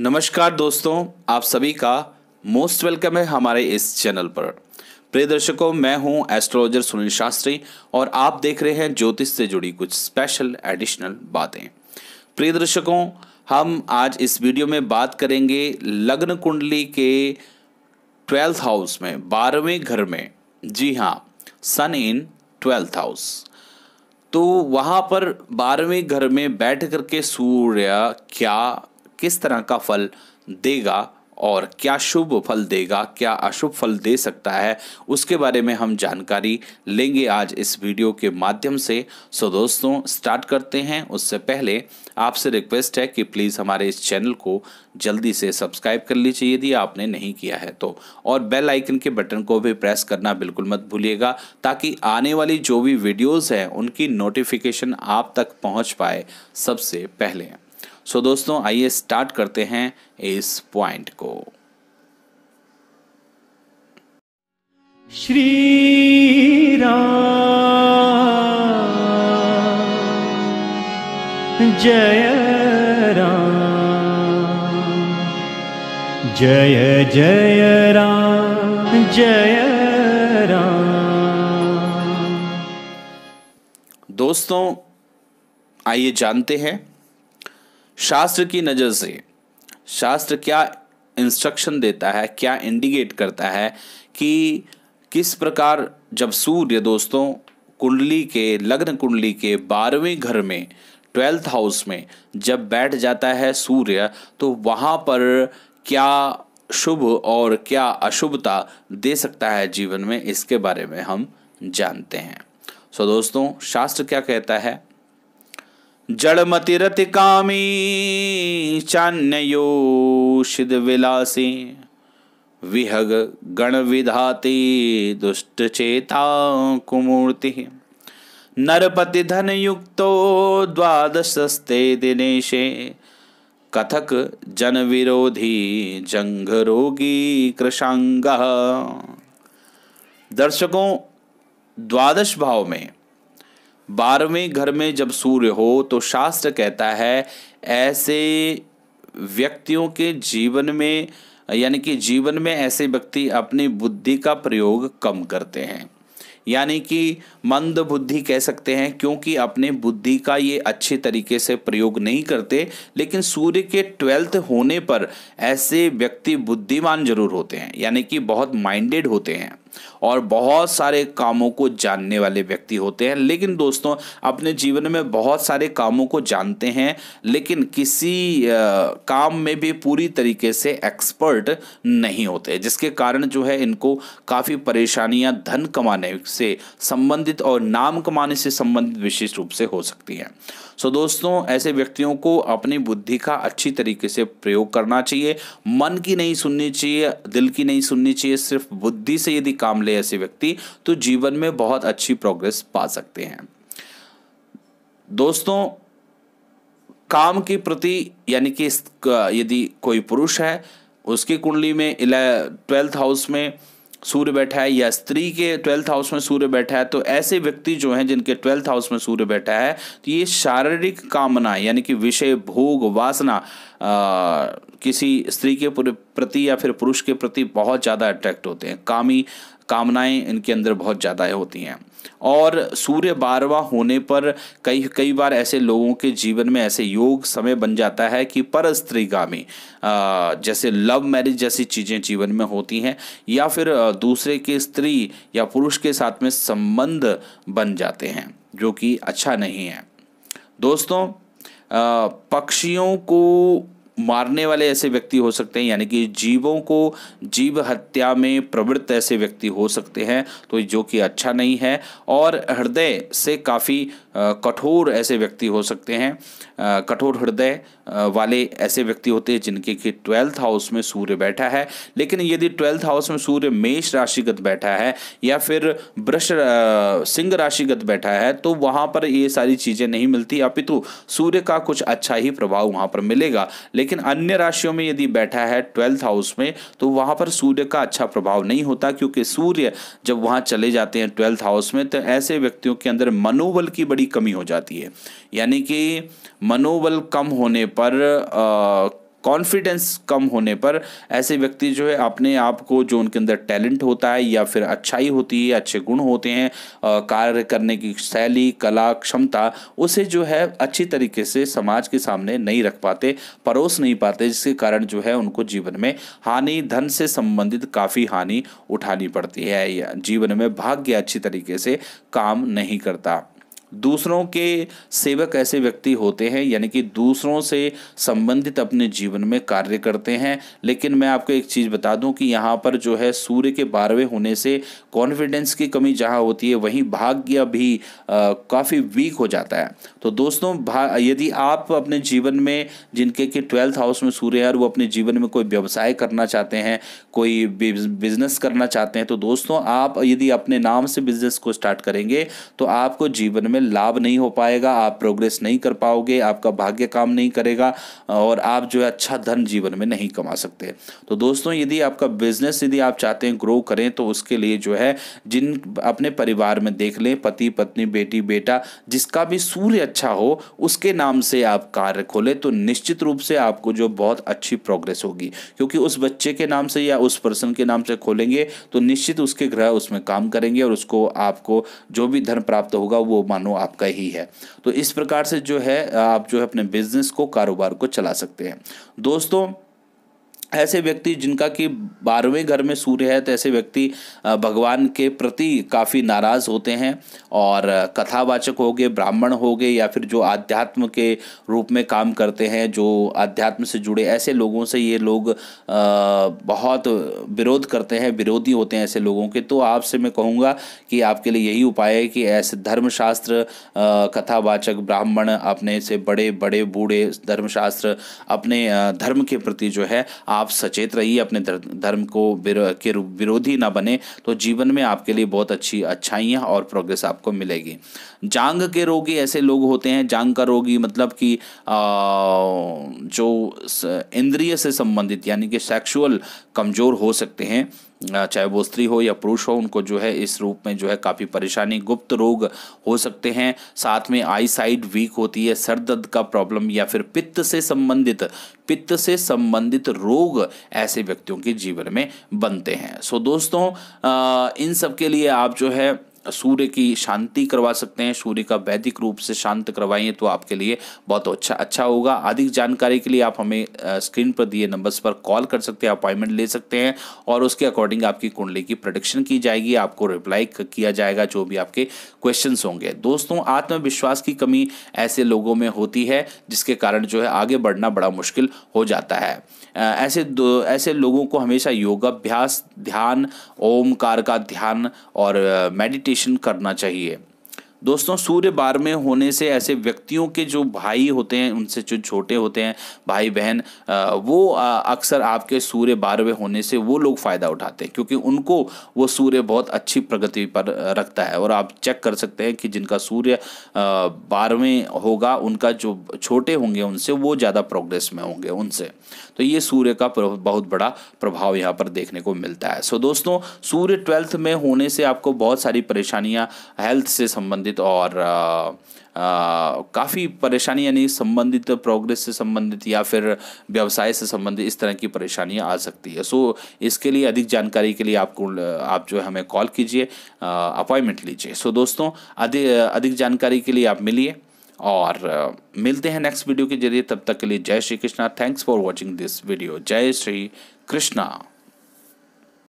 नमस्कार दोस्तों आप सभी का मोस्ट वेलकम है हमारे इस चैनल पर प्रिय दर्शकों मैं हूं एस्ट्रोलॉजर सुनील शास्त्री और आप देख रहे हैं ज्योतिष से जुड़ी कुछ स्पेशल एडिशनल बातें प्रिय दर्शकों हम आज इस वीडियो में बात करेंगे लग्न कुंडली के ट्वेल्थ हाउस में बारहवें घर में जी हाँ सन इन ट्वेल्थ हाउस तो वहाँ पर बारहवें घर में बैठ करके सूर्य क्या किस तरह का फल देगा और क्या शुभ फल देगा क्या अशुभ फल दे सकता है उसके बारे में हम जानकारी लेंगे आज इस वीडियो के माध्यम से सो दोस्तों स्टार्ट करते हैं उससे पहले आपसे रिक्वेस्ट है कि प्लीज़ हमारे इस चैनल को जल्दी से सब्सक्राइब कर लीजिए यदि आपने नहीं किया है तो और बेल आइकन के बटन को भी प्रेस करना बिल्कुल मत भूलिएगा ताकि आने वाली जो भी वीडियोज़ हैं उनकी नोटिफिकेशन आप तक पहुँच पाए सबसे पहले सो दोस्तों आइए स्टार्ट करते हैं इस पॉइंट को श्री राम जय राम जय जय राम जय राम दोस्तों आइए जानते हैं शास्त्र की नज़र से शास्त्र क्या इंस्ट्रक्शन देता है क्या इंडिकेट करता है कि किस प्रकार जब सूर्य दोस्तों कुंडली के लग्न कुंडली के बारहवें घर में ट्वेल्थ हाउस में जब बैठ जाता है सूर्य तो वहाँ पर क्या शुभ और क्या अशुभता दे सकता है जीवन में इसके बारे में हम जानते हैं सो so दोस्तों शास्त्र क्या कहता है जड़मतिरति कामी शिद विलासी विहग गण विधाते दुष्ट चेता कुमूर्ति नरपति धन युक्तो द्वादशस्ते दिनेशे कथक जन विरोधी जंग रोगी कृषांग दर्शकों द्वादश भाव में बारहवें घर में जब सूर्य हो तो शास्त्र कहता है ऐसे व्यक्तियों के जीवन में यानी कि जीवन में ऐसे व्यक्ति अपनी बुद्धि का प्रयोग कम करते हैं यानी कि मंद बुद्धि कह सकते हैं क्योंकि अपने बुद्धि का ये अच्छे तरीके से प्रयोग नहीं करते लेकिन सूर्य के ट्वेल्थ होने पर ऐसे व्यक्ति बुद्धिमान जरूर होते हैं यानी कि बहुत माइंडेड होते हैं और बहुत सारे कामों को जानने वाले व्यक्ति होते हैं लेकिन दोस्तों अपने जीवन में बहुत सारे कामों को जानते हैं लेकिन किसी काम में भी पूरी तरीके से एक्सपर्ट नहीं होते जिसके कारण जो है इनको काफ़ी परेशानियां धन कमाने से संबंधित और नाम कमाने से संबंधित विशेष रूप से हो सकती हैं सो दोस्तों ऐसे व्यक्तियों को अपनी बुद्धि का अच्छी तरीके से प्रयोग करना चाहिए मन की नहीं सुननी चाहिए दिल की नहीं सुननी चाहिए सिर्फ बुद्धि से यदि काम ले ऐसे व्यक्ति तो जीवन में बहुत अच्छी प्रोग्रेस पा सकते हैं दोस्तों काम के प्रति यानी कि यदि कोई पुरुष है उसकी कुंडली में ट्वेल्थ हाउस में सूर्य बैठा है या स्त्री के ट्वेल्थ हाउस में सूर्य बैठा है तो ऐसे व्यक्ति जो हैं जिनके ट्वेल्थ हाउस में सूर्य बैठा है तो ये शारीरिक कामना यानी कि विषय भोग वासना आ, किसी स्त्री के प्रति या फिर पुरुष के प्रति बहुत ज़्यादा अट्रैक्ट होते हैं कामी कामनाएं इनके अंदर बहुत ज़्यादा होती हैं और सूर्य बारवा होने पर कई कई बार ऐसे लोगों के जीवन में ऐसे योग समय बन जाता है कि पर स्त्रीगामी जैसे लव मैरिज जैसी चीज़ें जीवन में होती हैं या फिर दूसरे के स्त्री या पुरुष के साथ में संबंध बन जाते हैं जो कि अच्छा नहीं है दोस्तों पक्षियों को मारने वाले ऐसे व्यक्ति हो सकते हैं यानी कि जीवों को जीव हत्या में प्रवृत्त ऐसे व्यक्ति हो सकते हैं तो जो कि अच्छा नहीं है और हृदय से काफ़ी कठोर ऐसे व्यक्ति हो सकते हैं कठोर हृदय वाले ऐसे व्यक्ति होते हैं जिनके कि ट्वेल्थ हाउस में सूर्य बैठा है लेकिन यदि ट्वेल्थ हाउस में सूर्य मेष राशिगत बैठा है या फिर वृक्ष सिंह राशिगत बैठा है तो वहाँ पर ये सारी चीज़ें नहीं मिलती अपितु सूर्य का कुछ अच्छा ही प्रभाव वहाँ पर मिलेगा लेकिन अन्य राशियों में यदि बैठा है ट्वेल्थ हाउस में तो वहाँ पर सूर्य का अच्छा प्रभाव नहीं होता क्योंकि सूर्य जब वहाँ चले जाते हैं ट्वेल्थ हाउस में तो ऐसे व्यक्तियों के अंदर मनोबल की बड़ी कमी हो जाती है यानी कि मनोबल कम होने पर कॉन्फिडेंस कम होने पर ऐसे व्यक्ति जो है अपने आप को जो उनके अंदर टैलेंट होता है या फिर अच्छाई होती है अच्छे गुण होते हैं कार्य करने की शैली कला क्षमता उसे जो है अच्छी तरीके से समाज के सामने नहीं रख पाते परोस नहीं पाते जिसके कारण जो है उनको जीवन में हानि धन से संबंधित काफ़ी हानि उठानी पड़ती है या जीवन में भाग्य अच्छी तरीके से काम नहीं करता दूसरों के सेवक ऐसे व्यक्ति होते हैं यानी कि दूसरों से संबंधित अपने जीवन में कार्य करते हैं लेकिन मैं आपको एक चीज़ बता दूं कि यहाँ पर जो है सूर्य के बारहवें होने से कॉन्फिडेंस की कमी जहाँ होती है वहीं भाग्य भी काफ़ी वीक हो जाता है तो दोस्तों यदि आप अपने जीवन में जिनके कि ट्वेल्थ हाउस में सूर्य है और वो अपने जीवन में कोई व्यवसाय करना चाहते हैं कोई बिजनेस करना चाहते हैं तो दोस्तों आप यदि अपने नाम से बिजनेस को स्टार्ट करेंगे तो आपको जीवन में में लाभ नहीं हो पाएगा आप प्रोग्रेस नहीं कर पाओगे आपका भाग्य काम नहीं करेगा और आप जो है अच्छा धन जीवन में नहीं कमा सकते तो दोस्तों यदि आपका बिजनेस यदि आप चाहते हैं ग्रो करें तो उसके लिए जो है जिन अपने परिवार में देख लें पति पत्नी बेटी बेटा जिसका भी सूर्य अच्छा हो उसके नाम से आप कार्य खोलें तो निश्चित रूप से आपको जो बहुत अच्छी प्रोग्रेस होगी क्योंकि उस बच्चे के नाम से या उस पर्सन के नाम से खोलेंगे तो निश्चित उसके ग्रह उसमें काम करेंगे और उसको आपको जो भी धन प्राप्त होगा वो मानो दोनों आपका ही है तो इस प्रकार से जो है आप जो है अपने बिजनेस को कारोबार को चला सकते हैं दोस्तों ऐसे व्यक्ति जिनका कि बारहवें घर में सूर्य है तो ऐसे व्यक्ति भगवान के प्रति काफ़ी नाराज़ होते हैं और कथावाचक हो गए ब्राह्मण हो गए या फिर जो आध्यात्म के रूप में काम करते हैं जो आध्यात्म से जुड़े ऐसे लोगों से ये लोग बहुत विरोध करते हैं विरोधी होते हैं ऐसे लोगों के तो आपसे मैं कहूँगा कि आपके लिए यही उपाय है कि ऐसे धर्मशास्त्र कथावाचक ब्राह्मण अपने से बड़े बड़े बूढ़े धर्मशास्त्र अपने धर्म के प्रति जो है आप आप सचेत रहिए अपने धर्म को के विरोधी ना बने तो जीवन में आपके लिए बहुत अच्छी अच्छाइयाँ और प्रोग्रेस आपको मिलेगी जांग के रोगी ऐसे लोग होते हैं जांग का रोगी मतलब कि जो इंद्रिय से संबंधित यानी कि सेक्सुअल कमज़ोर हो सकते हैं चाहे वो स्त्री हो या पुरुष हो उनको जो है इस रूप में जो है काफ़ी परेशानी गुप्त रोग हो सकते हैं साथ में आई साइड वीक होती है सर दर्द का प्रॉब्लम या फिर पित्त से संबंधित पित्त से संबंधित रोग ऐसे व्यक्तियों के जीवन में बनते हैं सो दोस्तों इन सब के लिए आप जो है सूर्य की शांति करवा सकते हैं सूर्य का वैदिक रूप से शांत करवाइए तो आपके लिए बहुत अच्छा अच्छा होगा अधिक जानकारी के लिए आप हमें स्क्रीन पर दिए नंबर्स पर कॉल कर सकते हैं अपॉइंटमेंट ले सकते हैं और उसके अकॉर्डिंग आपकी कुंडली की प्रोडिक्शन की जाएगी आपको रिप्लाई किया जाएगा जो भी आपके क्वेश्चन होंगे दोस्तों आत्मविश्वास की कमी ऐसे लोगों में होती है जिसके कारण जो है आगे बढ़ना बड़ा मुश्किल हो जाता है ऐसे दो ऐसे लोगों को हमेशा योगाभ्यास ध्यान ओमकार का ध्यान और मेडिटेशन एडमिशन करना चाहिए दोस्तों सूर्य बार में होने से ऐसे व्यक्तियों के जो भाई होते हैं उनसे जो छोटे होते हैं भाई बहन वो अक्सर आपके सूर्य बारहवें होने से वो लोग फ़ायदा उठाते हैं क्योंकि उनको वो सूर्य बहुत अच्छी प्रगति पर रखता है और आप चेक कर सकते हैं कि जिनका सूर्य बारहवें होगा उनका जो छोटे होंगे उनसे वो ज़्यादा प्रोग्रेस में होंगे उनसे तो ये सूर्य का बहुत बड़ा प्रभाव यहाँ पर देखने को मिलता है सो दोस्तों सूर्य ट्वेल्थ में होने से आपको बहुत सारी परेशानियाँ हेल्थ से संबंधित संबंधित और काफ़ी परेशानी यानी संबंधित प्रोग्रेस से संबंधित या फिर व्यवसाय से संबंधित इस तरह की परेशानियाँ आ सकती है सो इसके लिए अधिक जानकारी के लिए आपको आप जो है हमें कॉल कीजिए अपॉइंटमेंट लीजिए सो दोस्तों अधिक अधिक जानकारी के लिए आप मिलिए और मिलते हैं नेक्स्ट वीडियो के जरिए तब तक के लिए जय Shri Krishna thanks for watching this video जय श्री कृष्णा